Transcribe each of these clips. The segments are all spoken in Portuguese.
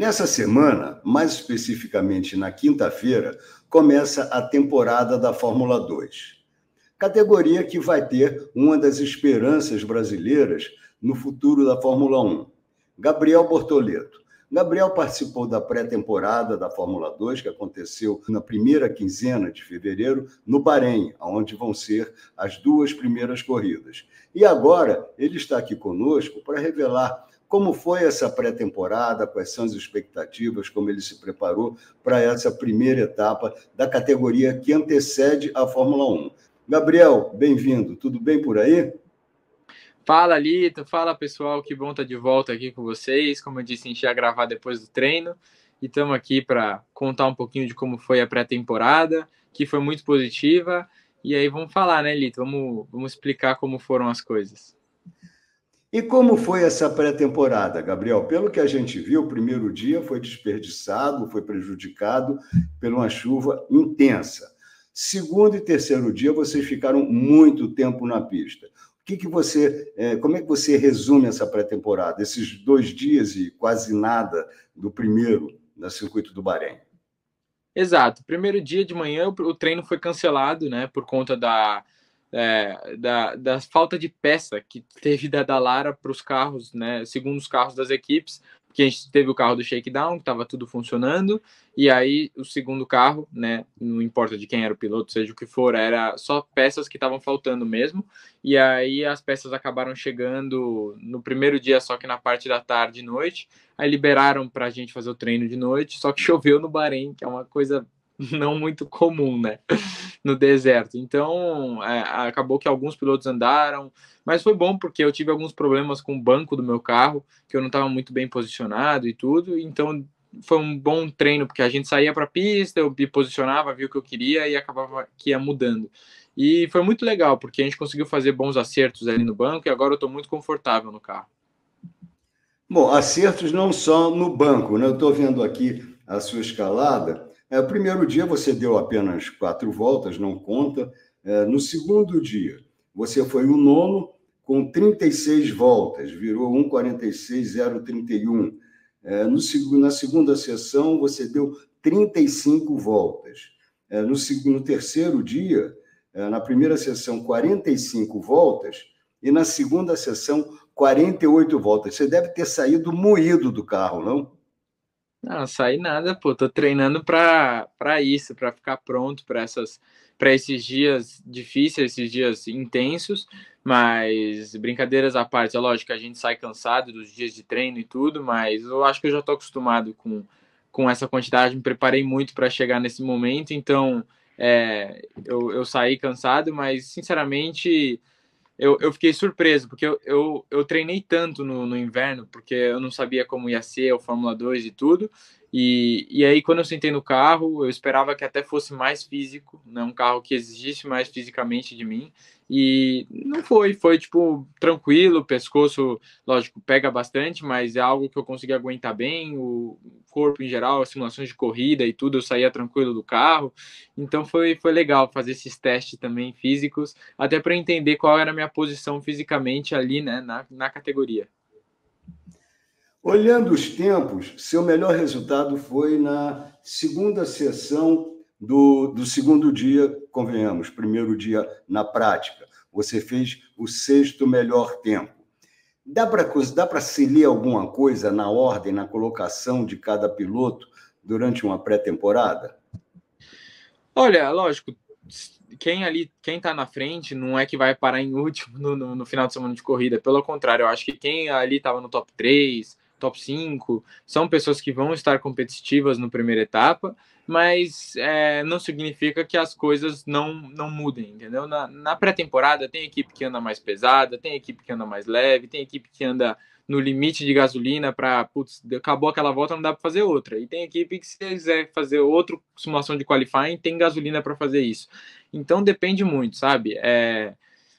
Nessa semana, mais especificamente na quinta-feira, começa a temporada da Fórmula 2. Categoria que vai ter uma das esperanças brasileiras no futuro da Fórmula 1. Gabriel Bortoleto. Gabriel participou da pré-temporada da Fórmula 2, que aconteceu na primeira quinzena de fevereiro, no Bahrein, onde vão ser as duas primeiras corridas. E agora ele está aqui conosco para revelar como foi essa pré-temporada? Quais são as expectativas? Como ele se preparou para essa primeira etapa da categoria que antecede a Fórmula 1? Gabriel, bem-vindo. Tudo bem por aí? Fala, Lito. Fala, pessoal. Que bom estar de volta aqui com vocês. Como eu disse, a gente ia gravar depois do treino. E estamos aqui para contar um pouquinho de como foi a pré-temporada, que foi muito positiva. E aí vamos falar, né, Lito? Vamos, vamos explicar como foram as coisas. E como foi essa pré-temporada, Gabriel? Pelo que a gente viu, o primeiro dia foi desperdiçado, foi prejudicado por uma chuva intensa. Segundo e terceiro dia, vocês ficaram muito tempo na pista. O que, que você, é, como é que você resume essa pré-temporada? Esses dois dias e quase nada do primeiro no circuito do Bahrein? Exato. Primeiro dia de manhã, o treino foi cancelado, né, por conta da é, da, da falta de peça que teve da Dalara para os carros, né? Segundo os carros das equipes, que a gente teve o carro do shakedown, que estava tudo funcionando, e aí o segundo carro, né, não importa de quem era o piloto, seja o que for, era só peças que estavam faltando mesmo, e aí as peças acabaram chegando no primeiro dia, só que na parte da tarde e noite, aí liberaram para a gente fazer o treino de noite, só que choveu no Bahrein, que é uma coisa não muito comum, né? No deserto. Então, é, acabou que alguns pilotos andaram, mas foi bom porque eu tive alguns problemas com o banco do meu carro, que eu não estava muito bem posicionado e tudo. Então, foi um bom treino porque a gente saía para a pista, eu me posicionava, via o que eu queria e acabava que ia mudando. E foi muito legal porque a gente conseguiu fazer bons acertos ali no banco e agora eu estou muito confortável no carro. Bom, acertos não só no banco, né? Eu estou vendo aqui a sua escalada é, o primeiro dia você deu apenas quatro voltas, não conta. É, no segundo dia, você foi o nono com 36 voltas, virou 1,46031. É, no, na segunda sessão, você deu 35 voltas. no, no terceiro dia, na primeira sessão, 45 voltas, e na segunda sessão, 48 voltas. Você deve ter saído moído do carro, não? Não, saí nada, pô. Tô treinando pra, pra isso, pra ficar pronto pra, essas, pra esses dias difíceis, esses dias intensos. Mas, brincadeiras à parte, é lógico que a gente sai cansado dos dias de treino e tudo, mas eu acho que eu já tô acostumado com, com essa quantidade. Me preparei muito para chegar nesse momento, então é, eu, eu saí cansado, mas, sinceramente eu, eu fiquei surpreso, porque eu, eu, eu treinei tanto no, no, inverno, porque eu não sabia como ia ser o Fórmula 2 e tudo. E, e aí, quando eu sentei no carro, eu esperava que até fosse mais físico, né? um carro que exigisse mais fisicamente de mim. E não foi, foi tipo tranquilo, o pescoço, lógico, pega bastante, mas é algo que eu consegui aguentar bem, o corpo em geral, as simulações de corrida e tudo, eu saía tranquilo do carro. Então foi, foi legal fazer esses testes também físicos, até para entender qual era a minha posição fisicamente ali, né, na, na categoria. Olhando os tempos, seu melhor resultado foi na segunda sessão do, do segundo dia, convenhamos, primeiro dia na prática. Você fez o sexto melhor tempo. Dá para dá para se ler alguma coisa na ordem, na colocação de cada piloto durante uma pré-temporada? Olha, lógico, quem ali, quem está na frente não é que vai parar em último no, no, no, final de semana de corrida. Pelo contrário, eu acho que quem ali estava no top 3, top 5, são pessoas que vão estar competitivas na primeira etapa, mas é, não significa que as coisas não, não mudem, entendeu? Na, na pré-temporada tem equipe que anda mais pesada, tem equipe que anda mais leve, tem equipe que anda no limite de gasolina para, putz, acabou aquela volta, não dá para fazer outra. E tem equipe que se quiser fazer outra simulação de qualifying, tem gasolina para fazer isso. Então depende muito, sabe? É,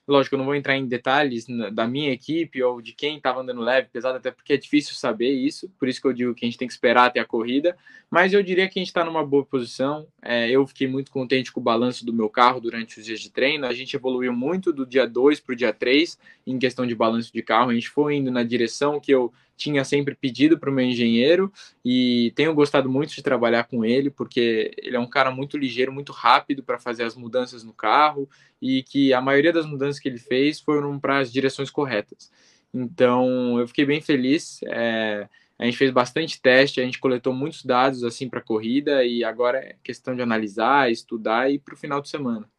Lógico, eu não vou entrar em detalhes da minha equipe ou de quem estava andando leve, pesado, até porque é difícil saber isso. Por isso que eu digo que a gente tem que esperar até a corrida. Mas eu diria que a gente está numa boa posição. É, eu fiquei muito contente com o balanço do meu carro durante os dias de treino. A gente evoluiu muito do dia 2 para o dia 3 em questão de balanço de carro. A gente foi indo na direção que eu tinha sempre pedido para o meu engenheiro e tenho gostado muito de trabalhar com ele, porque ele é um cara muito ligeiro, muito rápido para fazer as mudanças no carro e que a maioria das mudanças que ele fez foram para as direções corretas. Então eu fiquei bem feliz. É, a gente fez bastante teste, a gente coletou muitos dados assim para a corrida e agora é questão de analisar, estudar e para o final de semana.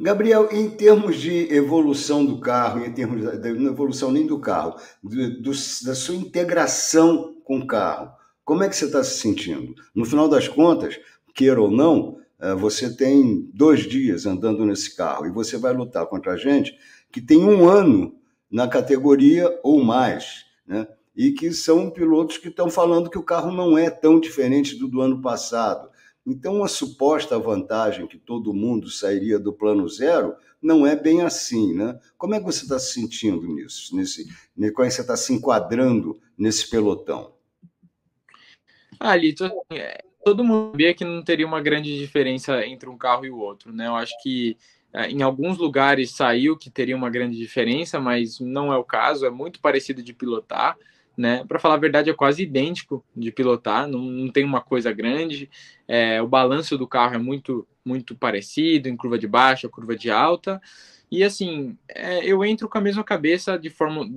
Gabriel, em termos de evolução do carro, em termos da, não evolução nem do carro, do, do, da sua integração com o carro, como é que você está se sentindo? No final das contas, queira ou não, eh, você tem dois dias andando nesse carro e você vai lutar contra a gente que tem um ano na categoria ou mais, né? E que são pilotos que estão falando que o carro não é tão diferente do do ano passado, então, uma suposta vantagem que todo mundo sairia do plano zero não é bem assim, né? Como é que você está se sentindo nisso? Nesse, né, como é que você está se enquadrando nesse pelotão? Ah, Lito, assim, é, todo mundo sabia que não teria uma grande diferença entre um carro e o outro, né? Eu acho que é, em alguns lugares saiu que teria uma grande diferença, mas não é o caso, é muito parecido de pilotar né? Para falar a verdade, é quase idêntico de pilotar, não, não tem uma coisa grande. É, o balanço do carro é muito, muito parecido, em curva de baixa, curva de alta. E assim, é, eu entro com a mesma cabeça de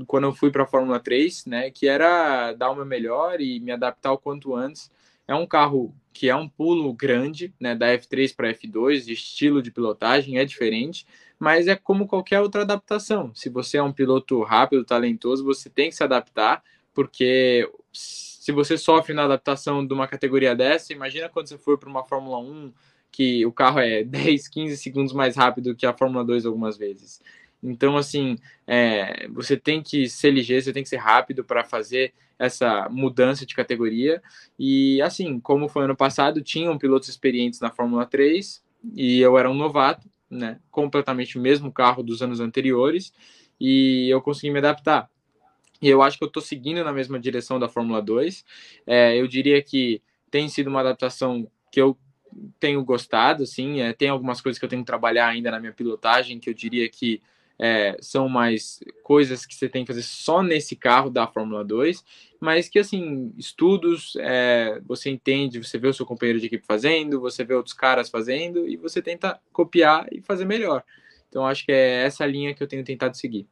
quando eu fui para a Fórmula 3, né? Que era dar o meu melhor e me adaptar o quanto antes. É um carro que é um pulo grande, né? Da F3 para F2, de estilo de pilotagem é diferente, mas é como qualquer outra adaptação. Se você é um piloto rápido, talentoso, você tem que se adaptar porque se você sofre na adaptação de uma categoria dessa, imagina quando você for para uma Fórmula 1 que o carro é 10, 15 segundos mais rápido que a Fórmula 2 algumas vezes. Então, assim, é, você tem que ser ligeiro, você tem que ser rápido para fazer essa mudança de categoria. E, assim, como foi ano passado, tinham pilotos experientes na Fórmula 3 e eu era um novato, né? Completamente o mesmo carro dos anos anteriores e eu consegui me adaptar. E eu acho que eu estou seguindo na mesma direção da Fórmula 2. É, eu diria que tem sido uma adaptação que eu tenho gostado, assim. É, tem algumas coisas que eu tenho que trabalhar ainda na minha pilotagem, que eu diria que é, são mais coisas que você tem que fazer só nesse carro da Fórmula 2, mas que, assim, estudos, é, você entende, você vê o seu companheiro de equipe fazendo, você vê outros caras fazendo e você tenta copiar e fazer melhor. Então, acho que é essa linha que eu tenho tentado seguir.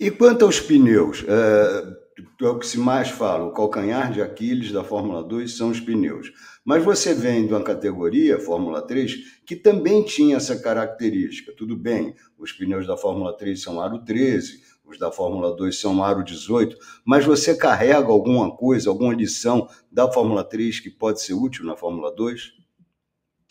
E quanto aos pneus? É, é o que se mais fala, o calcanhar de Aquiles da Fórmula 2 são os pneus. Mas você vem de uma categoria, Fórmula 3, que também tinha essa característica. Tudo bem, os pneus da Fórmula 3 são aro 13, os da Fórmula 2 são aro 18, mas você carrega alguma coisa, alguma lição da Fórmula 3 que pode ser útil na Fórmula 2?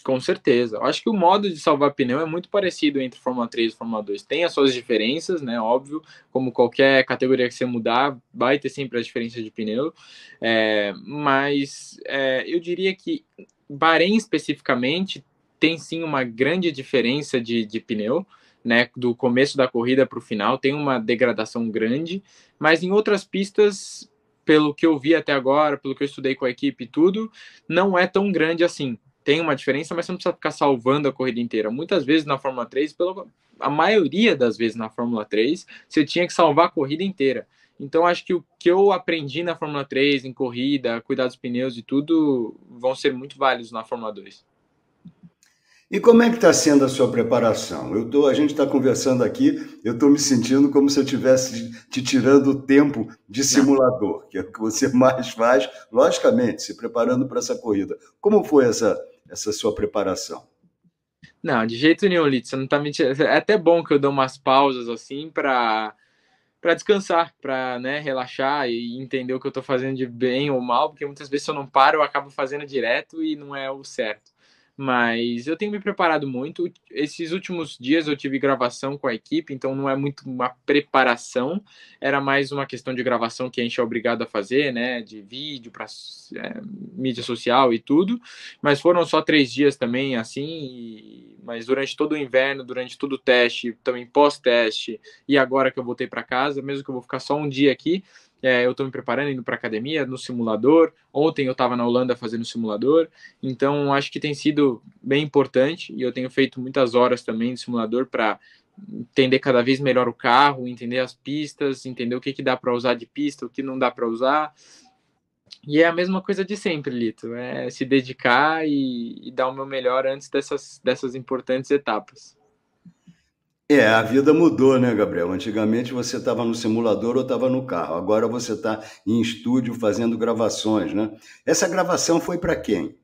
com certeza. Eu acho que o modo de salvar pneu é muito parecido entre Fórmula 3 e Fórmula 2. Tem as suas diferenças, né? Óbvio, como qualquer categoria que você mudar, vai ter sempre a diferença de pneu. É, mas é, eu diria que Bahrein especificamente tem sim uma grande diferença de, de pneu. Né, do começo da corrida para o final, tem uma degradação grande, mas em outras pistas, pelo que eu vi até agora, pelo que eu estudei com a equipe e tudo, não é tão grande assim tem uma diferença, mas você não precisa ficar salvando a corrida inteira. Muitas vezes na Fórmula 3, pela, a maioria das vezes na Fórmula 3, você tinha que salvar a corrida inteira. Então, acho que o que eu aprendi na Fórmula 3, em corrida, cuidar dos pneus e tudo, vão ser muito válidos na Fórmula 2. E como é que está sendo a sua preparação? Eu tô, a gente está conversando aqui, eu estou me sentindo como se eu estivesse te tirando o tempo de simulador, que é o que você mais faz, logicamente, se preparando para essa corrida. Como foi essa essa sua preparação? Não, de jeito nenhum, Lito, você não tá mentindo. É até bom que eu dou umas pausas assim para para descansar, para né, relaxar e entender o que eu estou fazendo de bem ou mal, porque muitas vezes se eu não paro, eu acabo fazendo direto e não é o certo. Mas eu tenho me preparado muito. Esses últimos dias eu tive gravação com a equipe, então não é muito uma preparação, era mais uma questão de gravação que a gente é obrigado a fazer, né? De vídeo para é, mídia social e tudo. Mas foram só três dias também, assim. E... Mas durante todo o inverno, durante todo o teste, também pós-teste, e agora que eu voltei para casa, mesmo que eu vou ficar só um dia aqui, é, eu estou me preparando, indo para academia, no simulador. Ontem eu estava na Holanda fazendo simulador. Então, acho que tem sido bem importante e eu tenho feito muitas horas também de simulador para entender cada vez melhor o carro, entender as pistas, entender o que, que dá para usar de pista, o que não dá para usar. E é a mesma coisa de sempre, Lito. É se dedicar e, e dar o meu melhor antes dessas, dessas importantes etapas. É, a vida mudou, né, Gabriel? Antigamente você estava no simulador ou estava no carro. Agora você está em estúdio fazendo gravações, né? Essa gravação foi para quem?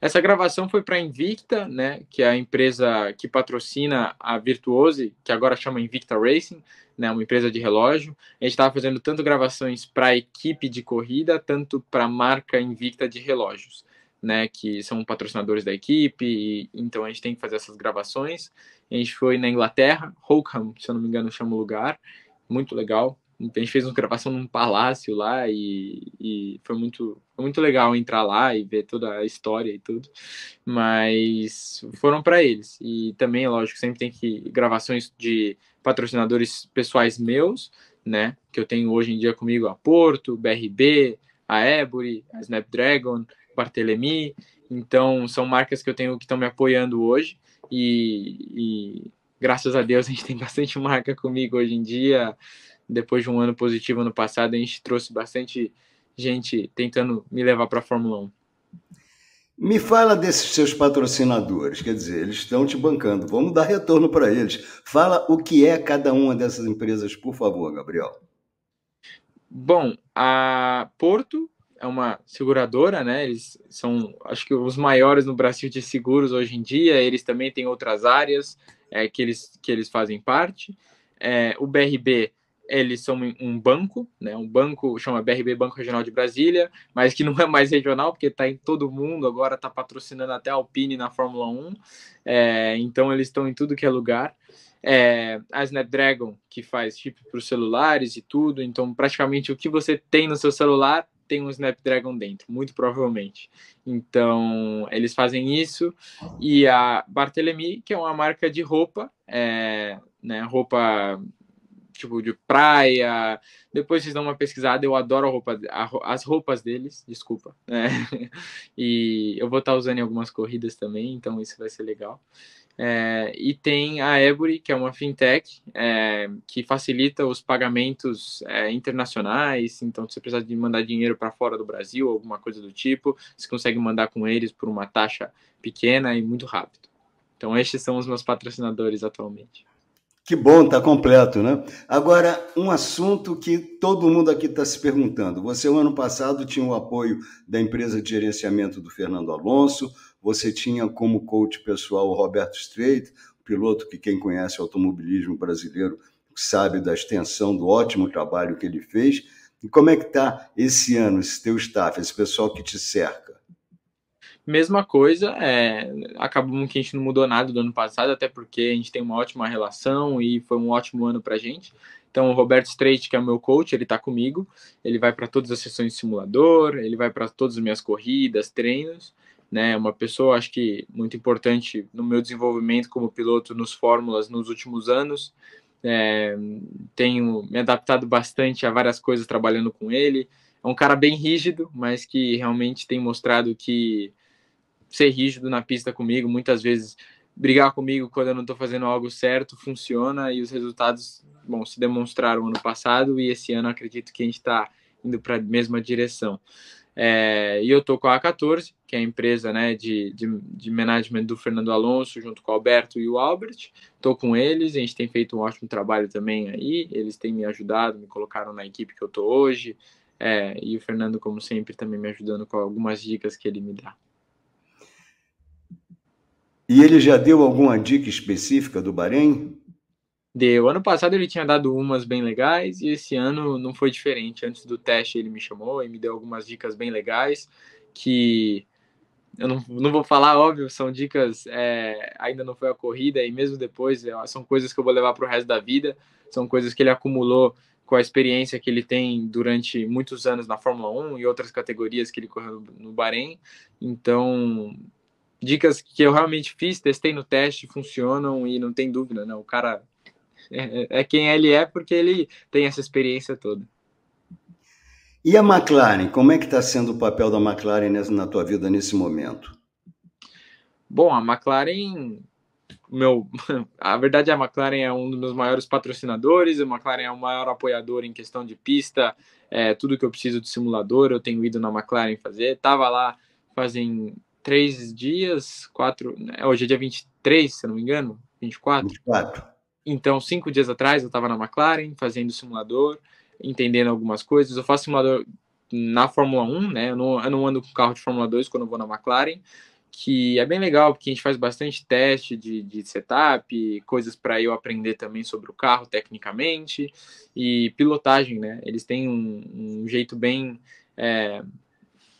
Essa gravação foi para a Invicta, né, que é a empresa que patrocina a Virtuose, que agora chama Invicta Racing, né, uma empresa de relógio. A gente estava fazendo tanto gravações para a equipe de corrida, tanto para a marca Invicta de relógios né, que são patrocinadores da equipe, e, então a gente tem que fazer essas gravações. A gente foi na Inglaterra, Holkham, se eu não me engano, chama o lugar, muito legal. A gente fez uma gravação num palácio lá e, e foi muito foi muito legal entrar lá e ver toda a história e tudo. Mas foram para eles. E também, lógico, sempre tem que gravações de patrocinadores pessoais meus, né, que eu tenho hoje em dia comigo a Porto, BRB, a Ebury, a Snapdragon, Barthelemy. Então, são marcas que eu tenho que estão me apoiando hoje. E, e, graças a Deus a gente tem bastante marca comigo hoje em dia. Depois de um ano positivo ano passado, a gente trouxe bastante gente tentando me levar para a Fórmula 1. Me fala desses seus patrocinadores, quer dizer, eles estão te bancando. Vamos dar retorno para eles. Fala o que é cada uma dessas empresas, por favor, Gabriel. Bom, a Porto é uma seguradora, né? Eles são, acho que, os maiores no Brasil de seguros hoje em dia. Eles também têm outras áreas é, que, eles, que eles fazem parte. É, o BRB, eles são um banco, né? Um banco, chama BRB Banco Regional de Brasília, mas que não é mais regional, porque está em todo mundo, agora está patrocinando até a Alpine na Fórmula 1. É, então, eles estão em tudo que é lugar. É, a Snapdragon, que faz chip para os celulares e tudo, então praticamente o que você tem no seu celular tem um Snapdragon dentro, muito provavelmente. Então, eles fazem isso. E a Barthelemy, que é uma marca de roupa, é, né, roupa tipo de praia. Depois vocês dão uma pesquisada, eu adoro a roupa, a, as roupas deles, desculpa. Né. E eu vou estar tá usando em algumas corridas também, então isso vai ser legal. É, e tem a Ebury, que é uma fintech é, que facilita os pagamentos é, internacionais. Então, se você precisar de mandar dinheiro para fora do Brasil, alguma coisa do tipo, você consegue mandar com eles por uma taxa pequena e muito rápido. Então, estes são os meus patrocinadores atualmente. Que bom, está completo, né? Agora, um assunto que todo mundo aqui está se perguntando. Você, no ano passado, tinha o apoio da empresa de gerenciamento do Fernando Alonso, você tinha como coach pessoal o Roberto Strait, piloto que quem conhece o automobilismo brasileiro sabe da extensão do ótimo trabalho que ele fez. E como é que está esse ano, esse teu staff, esse pessoal que te cerca? Mesma coisa, é, acabou que a gente não mudou nada do ano passado, até porque a gente tem uma ótima relação e foi um ótimo ano para a gente. Então, o Roberto Strait, que é o meu coach, ele está comigo. Ele vai para todas as sessões de simulador, ele vai para todas as minhas corridas, treinos né? Uma pessoa, acho que muito importante no meu desenvolvimento como piloto nos fórmulas nos últimos anos. É, tenho me adaptado bastante a várias coisas trabalhando com ele. É um cara bem rígido, mas que realmente tem mostrado que ser rígido na pista comigo, muitas vezes brigar comigo quando eu não estou fazendo algo certo, funciona e os resultados, bom, se demonstraram ano passado e esse ano acredito que a gente está indo para a mesma direção. É, e eu tô com a A14, que é a empresa né, de, de, de management do Fernando Alonso, junto com o Alberto e o Albert. Tô com eles, a gente tem feito um ótimo trabalho também aí. Eles têm me ajudado, me colocaram na equipe que eu tô hoje. É, e o Fernando, como sempre, também me ajudando com algumas dicas que ele me dá. E ele já deu alguma dica específica do Bahrein? Deu. Ano passado ele tinha dado umas bem legais e esse ano não foi diferente. Antes do teste ele me chamou e me deu algumas dicas bem legais que eu não, não vou falar, óbvio, são dicas, é, ainda não foi a corrida e mesmo depois é, são coisas que eu vou levar para o resto da vida, são coisas que ele acumulou com a experiência que ele tem durante muitos anos na Fórmula 1 e outras categorias que ele correu no Bahrein. Então, dicas que eu realmente fiz, testei no teste, funcionam e não tem dúvida, né? O cara é, é, é quem ele é porque ele tem essa experiência toda. E a McLaren, como é que está sendo o papel da McLaren na tua vida nesse momento? Bom, a McLaren, meu, a verdade é a McLaren é um dos meus maiores patrocinadores, a McLaren é o maior apoiador em questão de pista, é, tudo que eu preciso de simulador eu tenho ido na McLaren fazer, estava lá fazem três dias, quatro, né, hoje é dia 23, se não me engano, 24? 24. Então, cinco dias atrás, eu estava na McLaren fazendo simulador, entendendo algumas coisas. Eu faço simulador na Fórmula 1, né? Eu não, eu não ando com carro de Fórmula 2 quando eu vou na McLaren, que é bem legal, porque a gente faz bastante teste de, de setup, coisas para eu aprender também sobre o carro tecnicamente, e pilotagem, né? Eles têm um, um jeito bem é,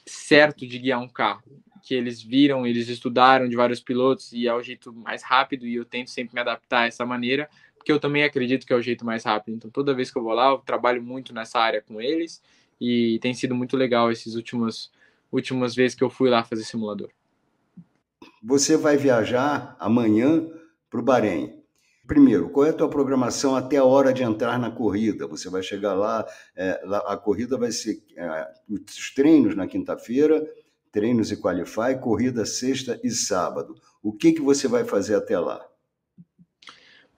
certo de guiar um carro que eles viram, eles estudaram de vários pilotos e é o jeito mais rápido e eu tento sempre me adaptar a essa maneira, porque eu também acredito que é o jeito mais rápido. Então toda vez que eu vou lá, eu trabalho muito nessa área com eles e tem sido muito legal esses últimos últimas vezes que eu fui lá fazer simulador. Você vai viajar amanhã para o Bahrein. Primeiro, qual é a tua programação até a hora de entrar na corrida? Você vai chegar lá, é, a corrida vai ser é, os treinos na quinta-feira, treinos e qualify, corrida sexta e sábado. O que, que você vai fazer até lá?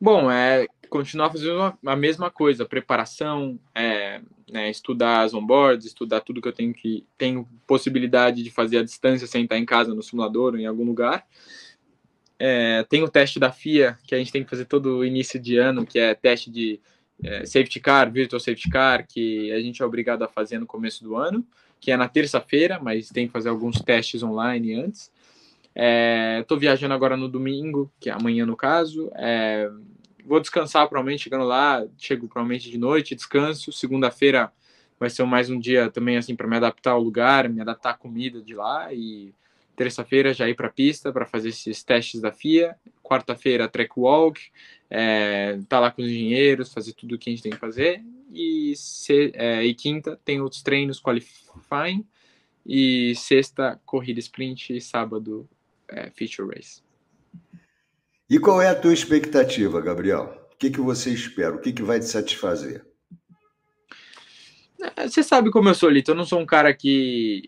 Bom, é continuar fazendo a mesma coisa, preparação, é, né, estudar as onboards, estudar tudo que eu tenho que tenho possibilidade de fazer à distância sem estar em casa, no simulador ou em algum lugar. É, tem o teste da FIA, que a gente tem que fazer todo início de ano, que é teste de é, safety car, virtual safety car, que a gente é obrigado a fazer no começo do ano que é na terça-feira, mas tem que fazer alguns testes online antes. Estou é, viajando agora no domingo, que é amanhã no caso. É, vou descansar provavelmente chegando lá, chego provavelmente de noite, descanso. Segunda-feira vai ser mais um dia também assim para me adaptar ao lugar, me adaptar à comida de lá e terça-feira já ir para a pista para fazer esses testes da FIA quarta-feira, track walk, é, tá lá com os engenheiros, fazer tudo o que a gente tem que fazer. E, se, é, e quinta tem outros treinos qualifying. E sexta, corrida sprint. E sábado, é, feature race. E qual é a tua expectativa, Gabriel? O que, que você espera? O que, que vai te satisfazer? É, você sabe como eu sou, Lito. Eu não sou um cara que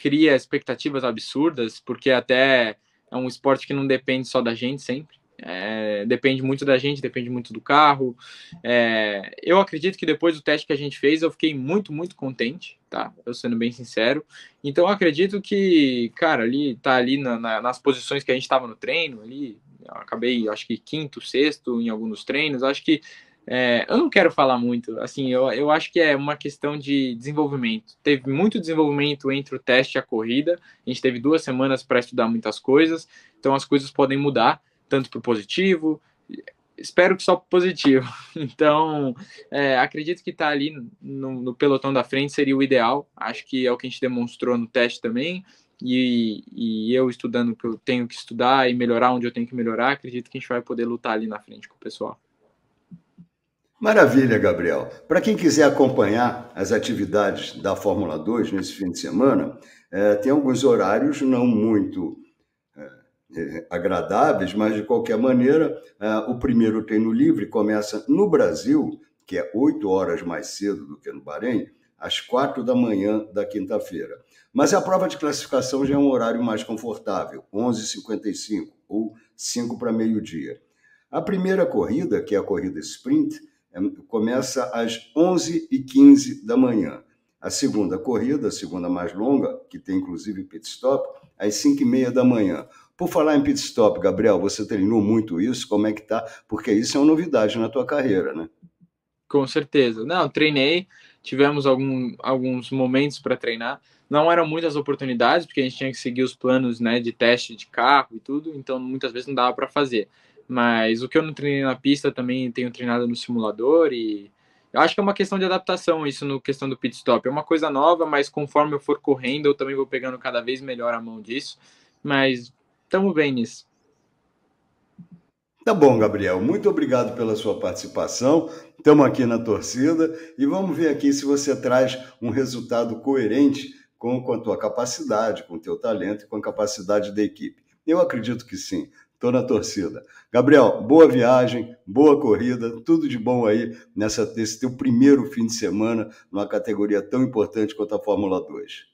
cria expectativas absurdas, porque até é um esporte que não depende só da gente sempre. É, depende muito da gente, depende muito do carro. É, eu acredito que depois do teste que a gente fez, eu fiquei muito, muito contente, tá? Eu sendo bem sincero. Então acredito que, cara, ali tá ali na, na, nas posições que a gente estava no treino, ali acabei, acho que quinto, sexto em alguns treinos. Acho que é, eu não quero falar muito, assim, eu, eu acho que é uma questão de desenvolvimento. Teve muito desenvolvimento entre o teste e a corrida, a gente teve duas semanas para estudar muitas coisas, então as coisas podem mudar, tanto para o positivo, espero que só para positivo. Então, é, acredito que estar tá ali no, no pelotão da frente seria o ideal, acho que é o que a gente demonstrou no teste também, e, e, eu estudando o que eu tenho que estudar e melhorar onde eu tenho que melhorar, acredito que a gente vai poder lutar ali na frente com o pessoal. Maravilha, Gabriel. Para quem quiser acompanhar as atividades da Fórmula 2 nesse fim de semana, é, tem alguns horários não muito é, é, agradáveis, mas de qualquer maneira, é, o primeiro treino livre começa no Brasil, que é oito horas mais cedo do que no Bahrein, às quatro da manhã da quinta-feira. Mas a prova de classificação já é um horário mais confortável, 11h55 ou 5 para meio-dia. A primeira corrida, que é a corrida sprint, é, começa às 11h15 da manhã. A segunda corrida, a segunda mais longa, que tem inclusive pit stop, às 5h30 da manhã. Por falar em pit stop, Gabriel, você treinou muito isso, como é que tá? Porque isso é uma novidade na tua carreira, né? Com certeza. Não, treinei, tivemos algum, alguns momentos para treinar. Não eram muitas oportunidades, porque a gente tinha que seguir os planos né, de teste de carro e tudo, então muitas vezes não dava para fazer. Mas o que eu não treinei na pista também tenho treinado no simulador e eu acho que é uma questão de adaptação isso no questão do pit stop. É uma coisa nova, mas conforme eu for correndo, eu também vou pegando cada vez melhor a mão disso. Mas estamos bem nisso. Tá bom, Gabriel. Muito obrigado pela sua participação. Estamos aqui na torcida e vamos ver aqui se você traz um resultado coerente com, com a tua capacidade, com o teu talento e com a capacidade da equipe. Eu acredito que sim. Estou na torcida. Gabriel, boa viagem, boa corrida, tudo de bom aí nessa, nesse teu primeiro fim de semana numa categoria tão importante quanto a Fórmula 2.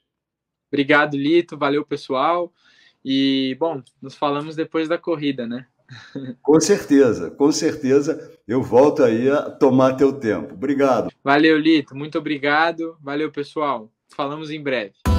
Obrigado, Lito. Valeu, pessoal. E, bom, nos falamos depois da corrida, né? Com certeza, com certeza. Eu volto aí a tomar teu tempo. Obrigado. Valeu, Lito. Muito obrigado. Valeu, pessoal. Falamos em breve.